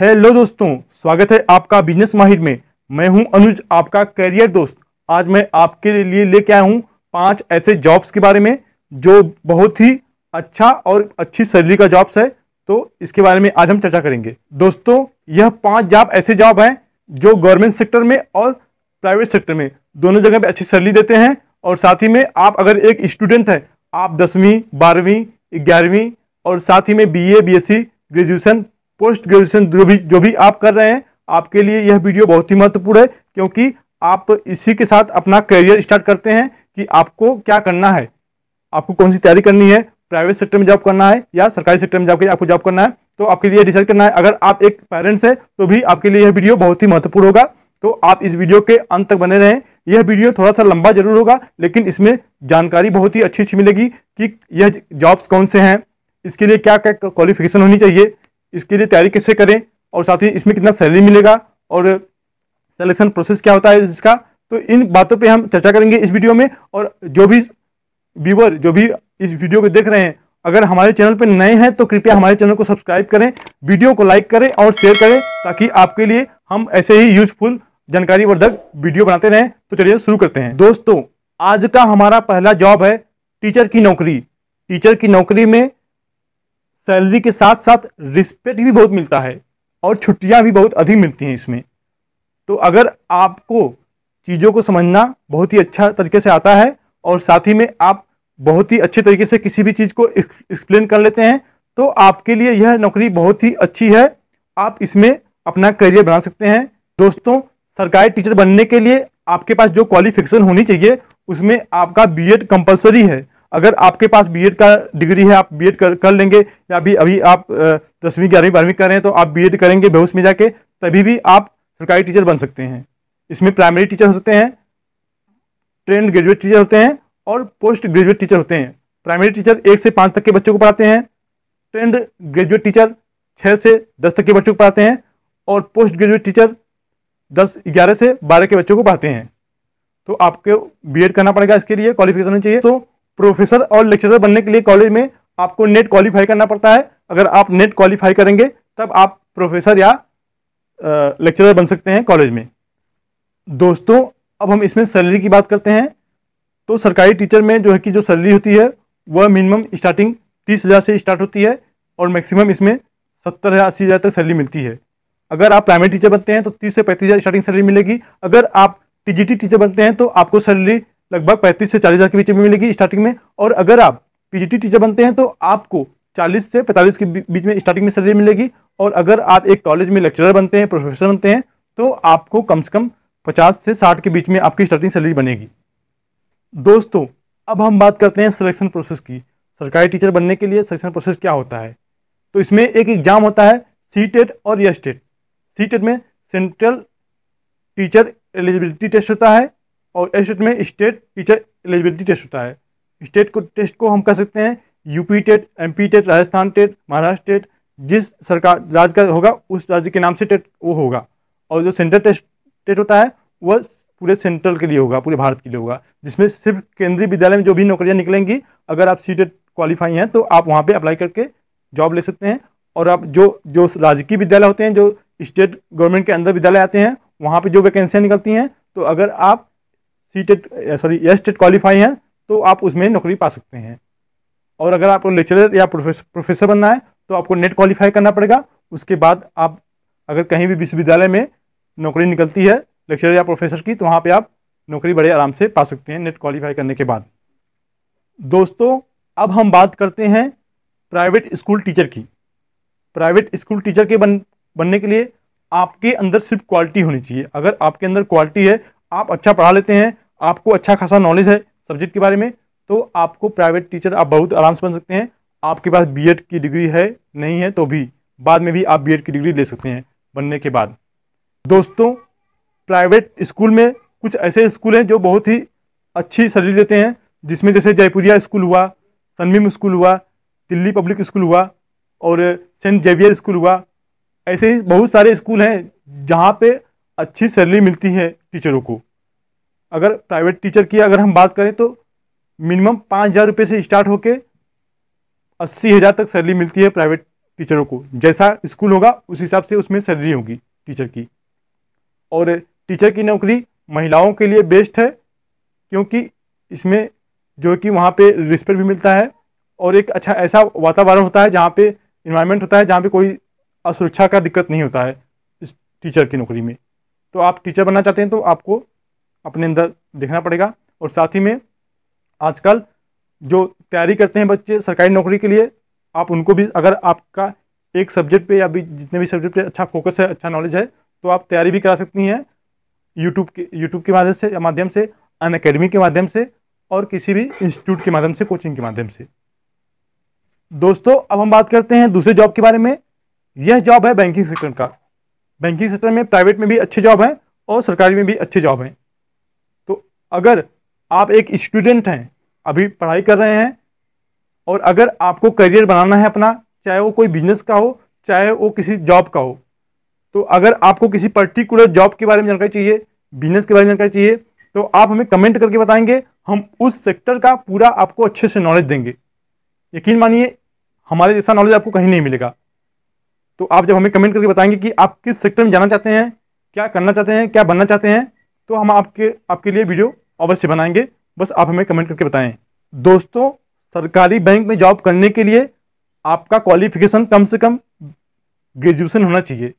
hello दोस्तों स्वागत है आपका बिजनेस माहिर में मैं हूं अनुज आपका करियर दोस्त आज मैं आपके लिए लेके आया हूं पांच ऐसे जॉब्स के बारे में जो बहुत ही अच्छा और अच्छी सैलरी का जॉब्स है तो इसके बारे में आज हम चर्चा करेंगे दोस्तों यह पांच जॉब ऐसे जॉब हैं जो गवर्नमेंट सेक्टर में और प्राइवेट सेक्टर में दोनों जगह पर अच्छी सैलरी देते हैं और साथ ही में आप अगर एक स्टूडेंट हैं आप दसवीं बारहवीं ग्यारहवीं और साथ ही में B A graduation post graduation जो भी जो भी आप कर रहे हैं आपके लिए यह वीडियो बहुत ही महत्वपूर्ण है क्योंकि आप इसी के साथ अपना करियर स्टार्ट करते हैं कि आपको क्या करना है आपको कौन सी तैयारी करनी है प्राइवेट सेक्टर में जॉब करना है या सरकारी सेक्टर में जाकर आपको जॉब करना है तो आपके लिए डिसाइड करना है अगर आप एक पेरेंट्स हैं तो भी आपके लिए यह वीडियो बहुत ही महत्वपूर्ण होगा तो आप इस वीडियो के अंत तक बने रहें यह वीडियो थोड़ा सा लंबा जरूर होगा लेकिन इसमें जानकारी बहुत ही अच्छी अच्छी मिलेगी कि यह जॉब्स कौन से हैं इसके लिए क्या क्या क्वालिफिकेशन होनी चाहिए इसके लिए तैयारी कैसे करें और साथ ही इसमें कितना सैलरी मिलेगा और सिलेक्शन प्रोसेस क्या होता है इसका तो इन बातों पे हम चर्चा करेंगे इस वीडियो में और जो भी व्यूवर जो भी इस वीडियो को देख रहे हैं अगर हमारे चैनल पर नए हैं तो कृपया हमारे चैनल को सब्सक्राइब करें वीडियो को लाइक करें और शेयर करें ताकि आपके लिए हम ऐसे ही यूजफुल जानकारी वर्धक वीडियो बनाते रहें तो चलिए शुरू करते हैं दोस्तों आज का हमारा पहला जॉब है टीचर की नौकरी टीचर की नौकरी में सैलरी के साथ साथ रिस्पेक्ट भी बहुत मिलता है और छुट्टियाँ भी बहुत अधिक मिलती हैं इसमें तो अगर आपको चीज़ों को समझना बहुत ही अच्छा तरीके से आता है और साथ ही में आप बहुत ही अच्छे तरीके से किसी भी चीज़ को एक्सप्लेन कर लेते हैं तो आपके लिए यह नौकरी बहुत ही अच्छी है आप इसमें अपना करियर बना सकते हैं दोस्तों सरकारी टीचर बनने के लिए आपके पास जो क्वालिफिकेशन होनी चाहिए उसमें आपका बीएड कंपलसरी है अगर आपके पास बीएड का डिग्री है आप बीएड कर, कर लेंगे या अभी अभी आप दसवीं ग्यारहवीं बारहवीं कर रहे हैं तो आप बीएड करेंगे बेहूस में जाके तभी भी आप सरकारी टीचर बन सकते हैं इसमें प्राइमरी टीचर होते हैं ट्रेंड ग्रेजुएट टीचर होते हैं और पोस्ट ग्रेजुएट टीचर होते हैं प्राइमरी टीचर एक से पाँच तक के बच्चों को पढ़ाते हैं ट्रेंड ग्रेजुएट टीचर छः से दस तक के बच्चों को पढ़ाते हैं और पोस्ट ग्रेजुएट टीचर दस ग्यारह से बारह के बच्चों को पढ़ाते हैं तो आपको बीएड करना पड़ेगा इसके लिए क्वालिफिकेशन चाहिए तो प्रोफेसर और लेक्चरर बनने के लिए कॉलेज में आपको नेट क्वालिफाई करना पड़ता है अगर आप नेट क्वालिफाई करेंगे तब आप प्रोफेसर या लेक्चरर बन सकते हैं कॉलेज में दोस्तों अब हम इसमें सैलरी की बात करते हैं तो सरकारी टीचर में जो है कि जो सैलरी होती है वह मिनिमम स्टार्टिंग तीस हज़ार से स्टार्ट होती है और मैक्सिमम इसमें सत्तर हज़ार अस्सी हज़ार तक सैलरी मिलती है अगर आप प्राइमरी टीचर बनते हैं तो तीस से पैंतीस हज़ार स्टार्टिंग सैलरी मिलेगी अगर आप टी टीचर बनते हैं तो आपको सैलरी लगभग पैंतीस से चालीस हज़ार के बीच में मिलेगी स्टार्टिंग में और अगर आप पीजीटी टीचर बनते हैं तो आपको चालीस से पैंतालीस के बीच में स्टार्टिंग में सैलरी मिलेगी और अगर आप एक कॉलेज में लेक्चरर बनते हैं प्रोफेसर बनते हैं तो आपको कम से कम पचास से साठ के बीच में आपकी स्टार्टिंग सैलरी बनेगी दोस्तों अब हम बात करते हैं सिलेक्शन प्रोसेस की सरकारी टीचर बनने के लिए सिलेक्शन प्रोसेस क्या होता है तो इसमें एक एग्ज़ाम होता है सी टेट e और यस सी टेट में सेंट्रल टीचर एलिजिबिलिटी टेस्ट होता है और इस में स्टेट टीचर एलिजिबिलिटी टेस्ट होता है स्टेट को टेस्ट को हम कह सकते हैं UP TET P TET Rajasthan TET Maharashtra TET जिस सरकार राज्य का होगा उस राज्य के नाम से टेट वो होगा और जो सेंट्रल टेस्ट टेट होता है वह पूरे सेंट्रल के लिए होगा पूरे भारत के लिए होगा जिसमें सिर्फ केंद्रीय विद्यालय में जो भी नौकरियाँ निकलेंगी अगर आप सी क्वालिफाई e हैं तो आप वहाँ पर अप्लाई करके जॉब ले सकते हैं और आप जो जो राजकीय विद्यालय होते हैं जो स्टेट गवर्नमेंट के अंदर विद्यालय आते हैं वहाँ पर जो वैकेंसियाँ निकलती हैं तो अगर आप C TET sorry S TET qualify हैं तो आप उसमें नौकरी पा सकते हैं और अगर आपको लेक्चरर या प्रोफेसर बनना है तो आपको नेट क्वालिफाई करना पड़ेगा उसके बाद आप अगर कहीं भी विश्वविद्यालय में नौकरी निकलती है लेक्चरर या प्रोफेसर की तो वहाँ पर आप नौकरी बड़े आराम से पा सकते हैं नेट क्वालिफाई करने के बाद दोस्तों अब हम बात करते हैं प्राइवेट स्कूल टीचर की प्राइवेट स्कूल टीचर के बन बनने के लिए आपके अंदर सिर्फ क्वालिटी होनी चाहिए अगर आपके अंदर क्वालिटी है आप अच्छा पढ़ा लेते हैं आपको अच्छा खासा नॉलेज है सब्जेक्ट के बारे में तो आपको प्राइवेट टीचर आप बहुत आराम से बन सकते हैं आपके पास बी की डिग्री है नहीं है तो भी बाद में भी आप बी की डिग्री ले सकते हैं बनने के बाद दोस्तों प्राइवेट स्कूल में कुछ ऐसे स्कूल हैं जो बहुत ही अच्छी सर्विस देते हैं जिसमें जैसे जयपुरिया स्कूल हुआ सनमीम स्कूल हुआ दिल्ली पब्लिक स्कूल हुआ और सेंट जेवियर स्कूल हुआ ऐसे ही बहुत सारे स्कूल हैं जहाँ पे अच्छी सैलरी मिलती है टीचरों को अगर प्राइवेट टीचर की अगर हम बात करें तो मिनिमम पाँच हज़ार रुपये से स्टार्ट होकर अस्सी हज़ार तक सैलरी मिलती है प्राइवेट टीचरों को जैसा स्कूल होगा उस हिसाब से उसमें सैलरी होगी टीचर की और टीचर की नौकरी महिलाओं के लिए बेस्ट है क्योंकि इसमें जो कि वहाँ पे रिस्पेक्ट भी मिलता है और एक अच्छा ऐसा वातावरण होता है जहाँ पे इन्वायरमेंट होता है जहाँ पे कोई असुरक्षा का दिक्कत नहीं होता है इस टीचर की नौकरी में तो आप टीचर बनना चाहते हैं तो आपको अपने अंदर देखना पड़ेगा और साथ ही में आजकल जो तैयारी करते हैं बच्चे सरकारी नौकरी के लिए आप उनको भी अगर आपका एक सब्जेक्ट पे या भी जितने भी सब्जेक्ट पे अच्छा फोकस है अच्छा नॉलेज है तो आप तैयारी भी करा सकती हैं यूट्यूब के यूट्यूब के माध्यम से माध्यम से अन अकेडमी के माध्यम से और किसी भी इंस्टीट्यूट के माध्यम से कोचिंग के माध्यम से दोस्तों अब हम बात करते हैं दूसरे जॉब के बारे में यह जॉब है बैंकिंग सेक्टर का बैंकिंग सेक्टर में प्राइवेट में भी अच्छे जॉब हैं और सरकारी में भी अच्छे जॉब हैं अगर आप एक स्टूडेंट हैं अभी पढ़ाई कर रहे हैं और अगर आपको करियर बनाना है अपना चाहे वो कोई बिजनेस का हो चाहे वो किसी जॉब का हो तो अगर आपको किसी पर्टिकुलर जॉब के बारे में जानकारी चाहिए बिजनेस के बारे में जानकारी चाहिए तो आप हमें कमेंट करके बताएंगे हम उस सेक्टर का पूरा आपको अच्छे से नॉलेज देंगे यकीन मानिए हमारे जैसा नॉलेज आपको कहीं नहीं मिलेगा तो आप जब हमें कमेंट करके बताएंगे कि आप किस सेक्टर में जाना चाहते हैं क्या करना चाहते हैं क्या बनना चाहते हैं तो हम आपके आपके लिए वीडियो अवश्य बनाएंगे बस आप हमें कमेंट करके बताएं दोस्तों सरकारी बैंक में जॉब करने के लिए आपका क्वालिफिकेशन कम से कम ग्रेजुएशन होना चाहिए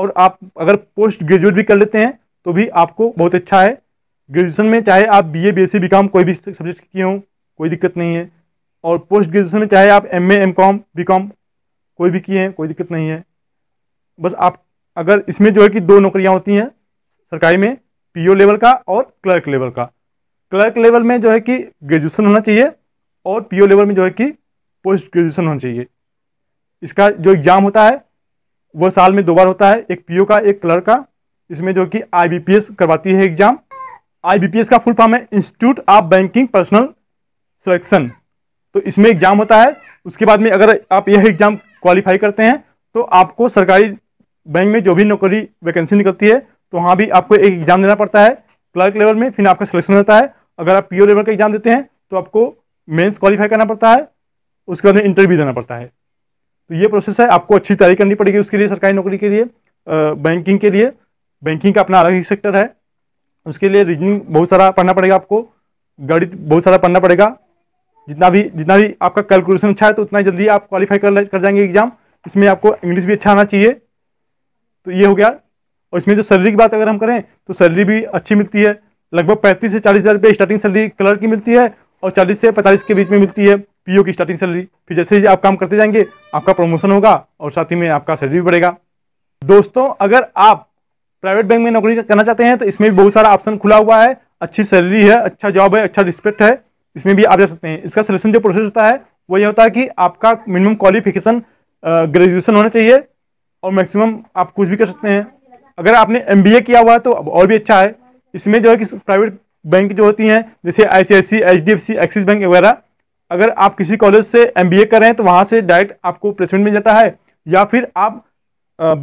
और आप अगर पोस्ट ग्रेजुएट भी कर लेते हैं तो भी आपको बहुत अच्छा है ग्रेजुएशन में चाहे आप B A B S C B com कोई भी सब्जेक्ट किए हों कोई दिक्कत नहीं है और पोस्ट ग्रेजुएशन में चाहे आप M A M com B com कोई भी किए हैं कोई दिक्कत नहीं है बस आप अगर इसमें जो है कि दो नौकरियां होती हैं सरकारी में पीओ लेवल का और क्लर्क लेवल का क्लर्क लेवल में जो है कि ग्रेजुएशन होना चाहिए और पीओ लेवल में जो है कि पोस्ट ग्रेजुएशन होना चाहिए इसका जो एग्ज़ाम होता है वह साल में दो बार होता है एक पीओ का एक क्लर्क का इसमें जो कि आईबीपीएस करवाती है एग्ज़ाम आईबीपीएस का फुल फॉर्म है institute of banking personal selection तो इसमें एग्ज़ाम होता है उसके बाद में अगर आप यह एग्ज़ाम क्वालिफाई करते हैं तो आपको सरकारी बैंक में जो भी नौकरी वैकेंसी निकलती है तो वहाँ भी आपको एक एग्ज़ाम देना पड़ता है क्लर्क लेवल में फिर आपका सिलेक्शन होता है अगर आप पीओ लेवल का एग्ज़ाम देते हैं तो आपको मेंस क्वालिफाई करना पड़ता है उसके बाद में इंटरव्यू देना पड़ता है तो ये प्रोसेस है आपको अच्छी तैयारी करनी पड़ेगी उसके लिए सरकारी नौकरी के लिए बैंकिंग के लिए बैंकिंग का अपना अलग ही सेक्टर है उसके लिए रीजनिंग बहुत सारा पढ़ना पड़ेगा आपको गणित बहुत सारा पढ़ना पड़ेगा जितना भी जितना भी आपका कैलकुलेशन अच्छा है तो उतना जल्दी आप क्वालिफाई कर कर जाएंगे एग्जाम इसमें आपको इंग्लिश भी अच्छा आना चाहिए तो ये हो गया और इसमें जो सैलरी की बात अगर हम करें तो सैलरी भी अच्छी मिलती है लगभग पैंतीस से चालीस हज़ार रुपये स्टार्टिंग सैलरी कलर की मिलती है और चालीस से पैंतालीस के बीच में मिलती है पीओ की स्टार्टिंग सैलरी फिर जैसे ही आप काम करते जाएंगे आपका प्रमोशन होगा और साथ ही में आपका सैलरी भी बढ़ेगा दोस्तों अगर आप प्राइवेट बैंक में नौकरी करना चाहते हैं तो इसमें भी बहुत सारा ऑप्शन खुला हुआ है अच्छी सैलरी है अच्छा जॉब है अच्छा रिस्पेक्ट है इसमें भी आप जा सकते हैं इसका सिलेक्शन जो प्रोसेस होता है वो ये होता है कि आपका मिनिमम क्वालिफिकेशन ग्रेजुएशन होना चाहिए और मैक्सिमम आप कुछ भी कर सकते हैं अगर आपने एम किया हुआ है तो और भी अच्छा है इसमें जो है कि प्राइवेट बैंक जो होती हैं जैसे आई सी एक्सिस बैंक वगैरह अगर आप किसी कॉलेज से एम कर रहे हैं तो वहाँ से डायरेक्ट आपको प्लेसमेंट मिल जाता है या फिर आप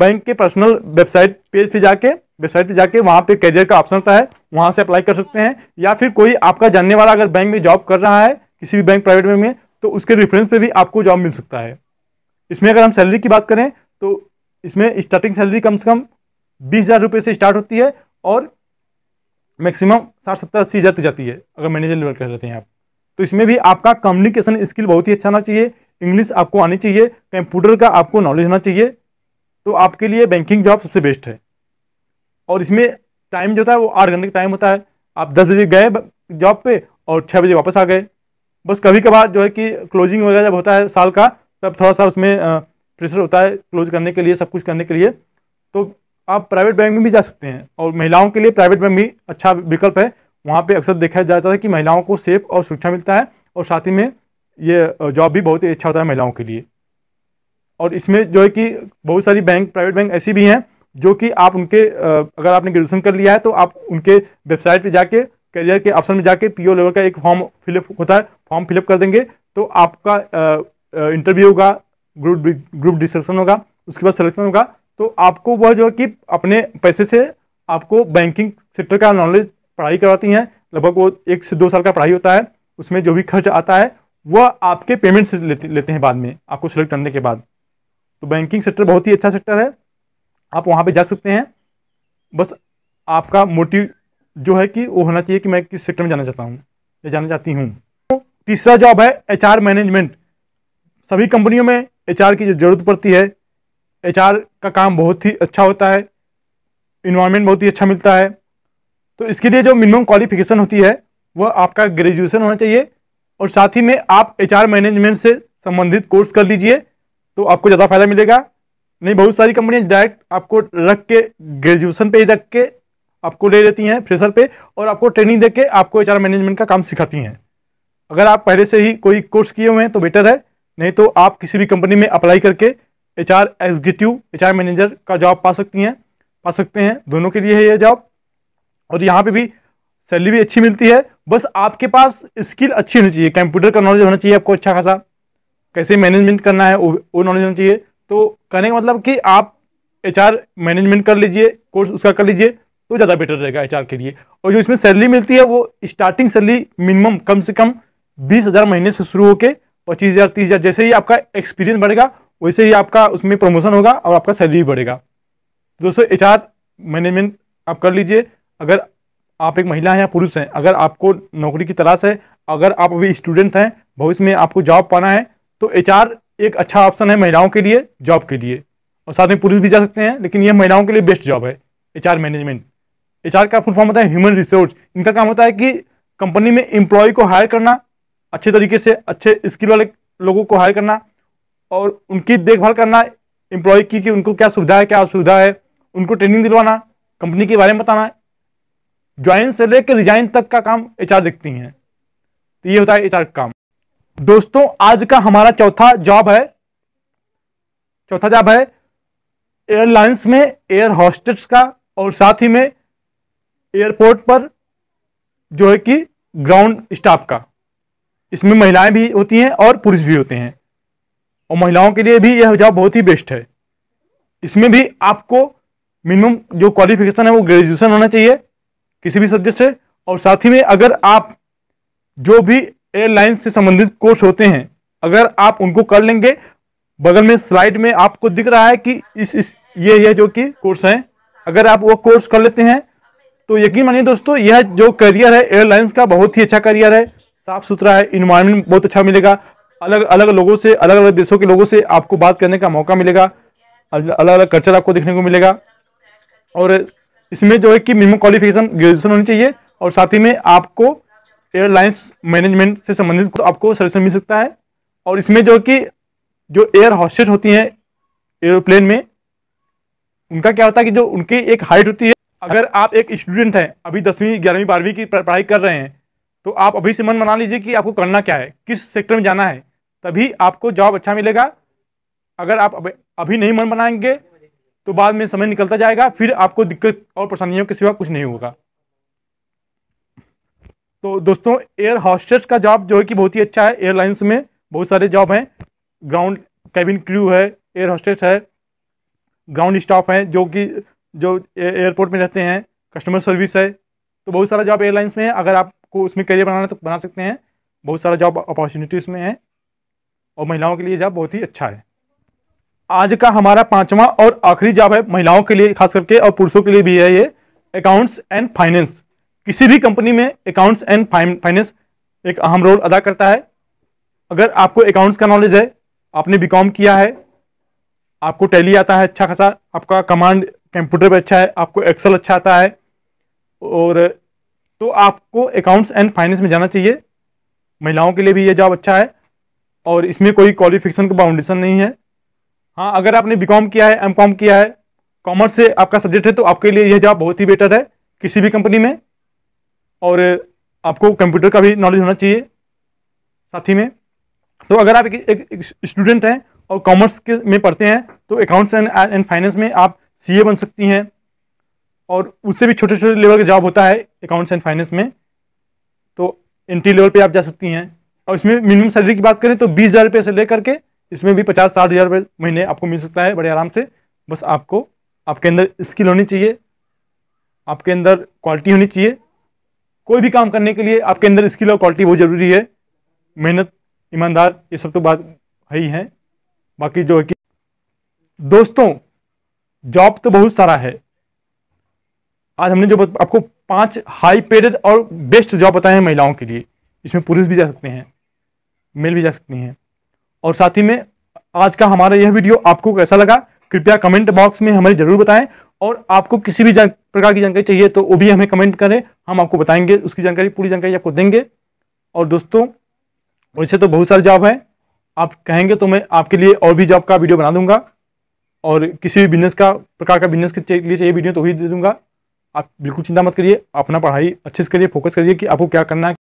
बैंक के पर्सनल वेबसाइट पेज पे जाके वेबसाइट पे जाके वहाँ पे कैरियर का ऑप्शन होता है वहाँ से अप्लाई कर सकते हैं या फिर कोई आपका जानने वाला अगर बैंक में जॉब कर रहा है किसी भी बैंक प्राइवेट बैंक में तो उसके रेफरेंस पे भी आपको जॉब मिल सकता है इसमें अगर हम सैलरी की बात करें तो इसमें स्टार्टिंग सैलरी कम से कम बीस हज़ार रुपये से स्टार्ट होती है और मैक्सिमम साठ सत्तर अस्सी हज़ार तक जाती है अगर मैनेजर लेवल कर लेते हैं आप तो इसमें भी आपका कम्युनिकेशन स्किल बहुत ही अच्छा होना चाहिए इंग्लिश आपको आनी चाहिए कंप्यूटर का आपको नॉलेज होना चाहिए तो आपके लिए बैंकिंग जॉब सबसे बेस्ट है और इसमें टाइम जो होता है वो आठ घंटे का टाइम होता है आप दस बजे गए जॉब पे और छः बजे वापस आ गए बस कभी कभार जो है कि क्लोजिंग वगैरह जब होता है साल का तब थोड़ा सा उसमें प्रेशर होता है क्लोज करने के लिए सब कुछ करने के लिए तो आप प्राइवेट बैंक में भी जा सकते हैं और महिलाओं के लिए प्राइवेट बैंक भी अच्छा विकल्प है वहाँ पे अक्सर देखा जाता है कि महिलाओं को सेफ और सुरक्षा मिलता है और साथ ही में ये जॉब भी बहुत ही अच्छा होता है महिलाओं के लिए और इसमें जो है कि बहुत सारी बैंक प्राइवेट बैंक ऐसी भी हैं जो कि आप उनके अगर आपने ग्रेजुएसन कर लिया है तो आप उनके वेबसाइट पर जाके करियर के ऑप्शन में जाके पी लेवल का एक फॉर्म फिलअप होता है फॉर्म फिलअप कर देंगे तो आपका इंटरव्यू होगा ग्रुप ग्रुप डिस्कशन होगा उसके बाद सिलेक्शन होगा तो आपको वह जो है कि अपने पैसे से आपको बैंकिंग सेक्टर का नॉलेज पढ़ाई करवाती हैं लगभग वो एक से दो साल का पढ़ाई होता है उसमें जो भी खर्च आता है वह आपके पेमेंट से लेते लेते हैं बाद में आपको सेलेक्ट करने के बाद तो बैंकिंग सेक्टर बहुत ही अच्छा सेक्टर है आप वहाँ पर जा सकते हैं बस आपका मोटिव जो है कि वो होना चाहिए कि मैं किस सेक्टर में जाना चाहता हूँ या जाना चाहती हूँ तो तीसरा जॉब है एचआर मैनेजमेंट सभी कंपनियों में एचआर की जरूरत पड़ती है एचआर का काम बहुत ही अच्छा होता है इन्वायरमेंट बहुत ही अच्छा मिलता है तो इसके लिए जो मिनिमम क्वालिफिकेशन होती है वह आपका ग्रेजुएशन होना चाहिए और साथ ही में आप एचआर मैनेजमेंट से संबंधित कोर्स कर लीजिए तो आपको ज़्यादा फायदा मिलेगा नहीं बहुत सारी कंपनियां डायरेक्ट आपको रख के ग्रेजुएशन पे रख के आपको ले लेती हैं फ्रेशर पे और आपको ट्रेनिंग दे के आपको एच मैनेजमेंट का काम सिखाती हैं अगर आप पहले से ही कोई कोर्स किए हुए हैं तो बेटर है नहीं तो आप किसी भी कंपनी में अप्लाई करके H R executive H R manager का जॉब पा सकती हैं पा सकते हैं दोनों के लिए है ये जॉब और यहाँ पे भी सैलरी भी अच्छी मिलती है बस आपके पास स्किल अच्छी होनी चाहिए कंप्यूटर का नॉलेज होना चाहिए आपको अच्छा खासा कैसे मैनेजमेंट करना है वो नॉलेज होना चाहिए तो कहने का मतलब कि आप एच मैनेजमेंट कर लीजिए कोर्स उसका कर लीजिए तो ज़्यादा बेटर रहेगा एच के लिए और जो इसमें सैलरी मिलती है वो स्टार्टिंग सैलरी मिनिमम कम से कम बीस हज़ार महीने से शुरू होकर पच्चीस हज़ार तीस हज़ार जैसे ही आपका एक्सपीरियंस बढ़ेगा वैसे ही आपका उसमें प्रमोशन होगा और आपका सैलरी भी बढ़ेगा दोस्तों एच मैनेजमेंट आप कर लीजिए अगर आप एक महिला हैं या पुरुष हैं अगर आपको नौकरी की तलाश है अगर आप अभी स्टूडेंट हैं भविष्य में आपको जॉब पाना है तो एच एक अच्छा ऑप्शन है महिलाओं के लिए जॉब के लिए और साथ में पुरुष भी जा सकते हैं लेकिन यह महिलाओं के लिए बेस्ट जॉब है एच मैनेजमेंट एच का फुल फॉर्म होता है ह्यूमन रिसोर्स इनका काम होता है कि कंपनी में एम्प्लॉय को हायर करना अच्छे तरीके से अच्छे स्किल वाले लोगों को हायर करना और उनकी देखभाल करना एम्प्लॉय की कि उनको क्या सुविधा है क्या असुविधा है उनको ट्रेनिंग दिलवाना कंपनी के बारे में बताना ज्वाइन से लेकर रिजाइन तक का काम एच देखती हैं तो ये होता है एच का काम दोस्तों आज का हमारा चौथा जॉब है चौथा जॉब है एयरलाइंस में एयर हॉस्टेस का और साथ ही में एयरपोर्ट पर जो है कि ग्राउंड स्टाफ का इसमें महिलाएं भी होती हैं और पुरुष भी होते हैं और महिलाओं के लिए भी यह जॉब बहुत ही बेस्ट है इसमें भी आपको मिनिमम जो क्वालिफिकेशन है वो ग्रेजुएशन होना चाहिए किसी भी सब्जेक्ट से और साथ ही में अगर आप जो भी एयरलाइन से संबंधित कोर्स होते हैं अगर आप उनको कर लेंगे बगल में स्लाइड में आपको दिख रहा है कि इस इस ये ये जो कि कोर्स हैं अगर आप वो कोर्स कर लेते हैं तो यकीन मानिए दोस्तों यह जो करियर है एयरलाइंस का बहुत ही अच्छा करियर है साफ सुथरा है इन्वायरमेंट बहुत अच्छा मिलेगा अलग अलग लोगों से अलग अलग देशों के लोगों से आपको बात करने का मौका मिलेगा अलग अलग कल्चर आपको देखने को मिलेगा और इसमें जो है कि मिनिमम क्वालिफिकेशन ग्रेजुएशन होनी चाहिए और साथ ही में आपको एयरलाइंस मैनेजमेंट से संबंधित आपको सर्विस मिल सकता है और इसमें जो कि जो एयर हॉस्टेस होती हैं एरोप्लेन में उनका क्या होता है कि जो उनकी एक हाइट होती है अगर आप एक स्टूडेंट हैं अभी दसवीं ग्यारहवीं बारहवीं की पढ़ाई कर रहे हैं तो आप अभी से मन मना लीजिए कि आपको करना क्या है किस सेक्टर में जाना है तभी आपको जॉब अच्छा मिलेगा अगर आप अभी नहीं मन बनाएंगे तो बाद में समय निकलता जाएगा फिर आपको दिक्कत और परेशानियों के सिवा कुछ नहीं होगा तो दोस्तों एयर हॉस्टेस का जॉब जो है कि बहुत ही अच्छा है एयरलाइंस में बहुत सारे जॉब हैं ग्राउंड कैबिन क्रू है एयर हॉस्टेस है ग्राउंड स्टाफ हैं जो कि जो एयरपोर्ट में रहते हैं कस्टमर सर्विस है तो बहुत सारा जॉब एयरलाइंस में है अगर आपको उसमें करियर बनाना तो बना सकते हैं बहुत सारा जॉब अपॉर्चुनिटीज़ में है और महिलाओं के लिए जॉब बहुत ही अच्छा है आज का हमारा पांचवा और आखिरी जॉब है महिलाओं के लिए खास करके और पुरुषों के लिए भी है ये अकाउंट्स एंड फाइनेंस किसी भी कंपनी में अकाउंट्स एंड फाइनेंस एक अहम रोल अदा करता है अगर आपको अकाउंट्स का नॉलेज है आपने बी किया है आपको टैली आता है अच्छा खासा आपका कमांड कंप्यूटर पर अच्छा है आपको एक्सेल अच्छा आता है और तो आपको अकाउंट्स एंड फाइनेंस में जाना चाहिए महिलाओं के लिए भी ये जॉब अच्छा है और इसमें कोई क्वालिफिकेशन का बाउंडेशन नहीं है हाँ अगर आपने बी किया है एम किया है कॉमर्स से आपका सब्जेक्ट है तो आपके लिए यह जॉब बहुत ही बेटर है किसी भी कंपनी में और आपको कंप्यूटर का भी नॉलेज होना चाहिए साथ ही में तो अगर आप एक, एक, एक स्टूडेंट हैं और कॉमर्स के में पढ़ते हैं तो अकाउंट्स एंड एंड फाइनेंस में आप सी बन सकती हैं और उससे भी छोटे छोटे लेवल का जॉब होता है अकाउंट्स एंड फाइनेंस में तो एंट्री लेवल पे आप जा सकती हैं और इसमें मिनिमम सैलरी की बात करें तो बीस हज़ार रुपये से लेकर के इसमें भी पचास साठ हज़ार रुपये महीने आपको मिल सकता है बड़े आराम से बस आपको आपके अंदर स्किल होनी चाहिए आपके अंदर क्वालिटी होनी चाहिए कोई भी काम करने के लिए आपके अंदर स्किल और क्वालिटी बहुत ज़रूरी है मेहनत ईमानदार ये सब तो बात है ही है बाकी जो है कि दोस्तों जॉब तो बहुत सारा है आज हमने जो आपको पांच हाई पेड और बेस्ट जॉब बताए हैं महिलाओं के लिए इसमें पुरुष भी जा सकते हैं मिल भी जा सकती हैं और साथ ही में आज का हमारा यह वीडियो आपको कैसा लगा कृपया कमेंट बॉक्स में हमें जरूर बताएं और आपको किसी भी प्रकार की जानकारी चाहिए तो वो भी हमें कमेंट करें हम आपको बताएंगे उसकी जानकारी पूरी जानकारी आपको देंगे और दोस्तों वैसे तो बहुत सारे जॉब हैं आप कहेंगे तो मैं आपके लिए और भी जॉब का वीडियो बना दूंगा और किसी भी बिजनेस का प्रकार का बिजनेस के लिए चाहिए वीडियो तो वही दे दूंगा आप बिल्कुल चिंता मत करिए अपना पढ़ाई अच्छे से करिए फोकस करिए कि आपको क्या करना है